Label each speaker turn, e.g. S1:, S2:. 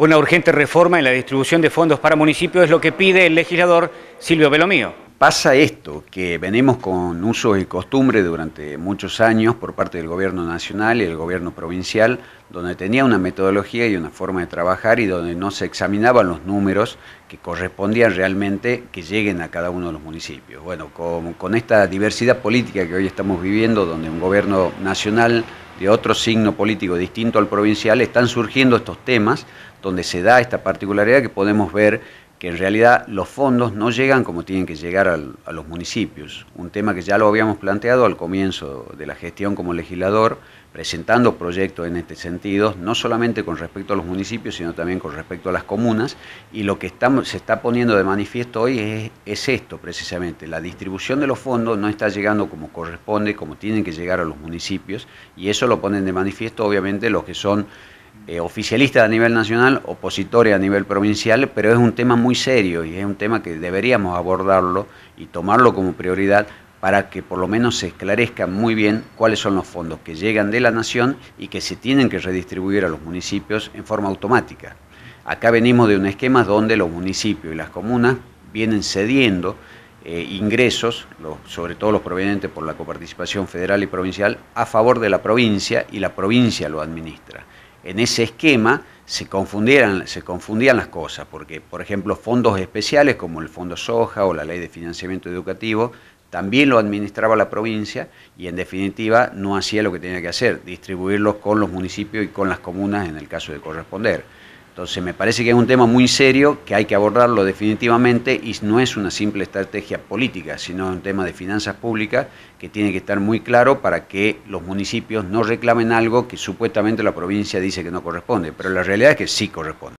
S1: Una urgente reforma en la distribución de fondos para municipios es lo que pide el legislador Silvio Belomío. Pasa esto, que venimos con usos y costumbres durante muchos años por parte del gobierno nacional y el gobierno provincial, donde tenía una metodología y una forma de trabajar y donde no se examinaban los números que correspondían realmente que lleguen a cada uno de los municipios. Bueno, con esta diversidad política que hoy estamos viviendo, donde un gobierno nacional de otro signo político distinto al provincial, están surgiendo estos temas donde se da esta particularidad que podemos ver que en realidad los fondos no llegan como tienen que llegar a los municipios. Un tema que ya lo habíamos planteado al comienzo de la gestión como legislador, presentando proyectos en este sentido, no solamente con respecto a los municipios, sino también con respecto a las comunas, y lo que se está poniendo de manifiesto hoy es, es esto precisamente, la distribución de los fondos no está llegando como corresponde, como tienen que llegar a los municipios, y eso lo ponen de manifiesto obviamente los que son eh, oficialista a nivel nacional, opositores a nivel provincial, pero es un tema muy serio y es un tema que deberíamos abordarlo y tomarlo como prioridad para que por lo menos se esclarezca muy bien cuáles son los fondos que llegan de la nación y que se tienen que redistribuir a los municipios en forma automática. Acá venimos de un esquema donde los municipios y las comunas vienen cediendo eh, ingresos, sobre todo los provenientes por la coparticipación federal y provincial, a favor de la provincia y la provincia lo administra en ese esquema se confundían las cosas, porque, por ejemplo, fondos especiales como el Fondo Soja o la Ley de Financiamiento Educativo también lo administraba la provincia y, en definitiva, no hacía lo que tenía que hacer, distribuirlos con los municipios y con las comunas en el caso de corresponder. Entonces me parece que es un tema muy serio que hay que abordarlo definitivamente y no es una simple estrategia política, sino un tema de finanzas públicas que tiene que estar muy claro para que los municipios no reclamen algo que supuestamente la provincia dice que no corresponde, pero la realidad es que sí corresponde.